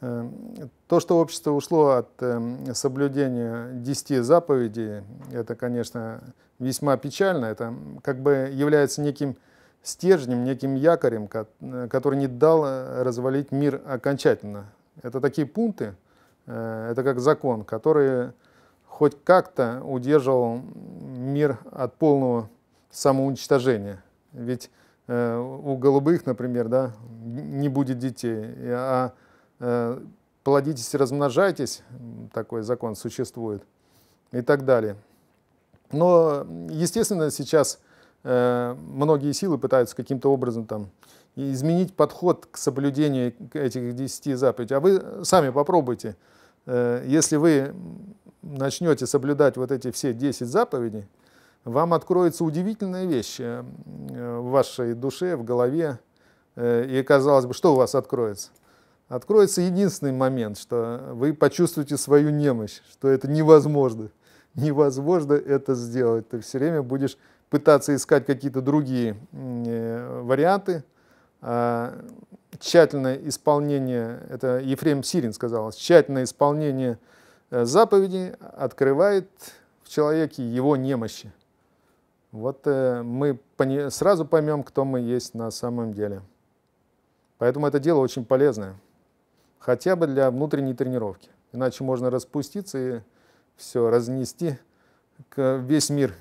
Эм, то, что общество ушло от эм, соблюдения десяти заповедей, это, конечно, весьма печально. Это как бы является неким стержнем, неким якорем, э, который не дал э, развалить мир окончательно. Это такие пункты, э, это как закон, который хоть как-то удерживал мир от полного самоуничтожения. Ведь у голубых, например, да, не будет детей, а Э, плодитесь и размножайтесь, такой закон существует, и так далее. Но, естественно, сейчас э, многие силы пытаются каким-то образом там изменить подход к соблюдению этих десяти заповедей. А вы сами попробуйте. Э, если вы начнете соблюдать вот эти все десять заповедей, вам откроется удивительная вещь в вашей душе, в голове. И казалось бы, что у вас откроется? откроется единственный момент, что вы почувствуете свою немощь, что это невозможно. Невозможно это сделать. Ты все время будешь пытаться искать какие-то другие э, варианты. А, тщательное исполнение, это Ефрем Сирин сказал, тщательное исполнение э, заповеди открывает в человеке его немощи. Вот э, мы сразу поймем, кто мы есть на самом деле. Поэтому это дело очень полезное хотя бы для внутренней тренировки. Иначе можно распуститься и все разнести весь мир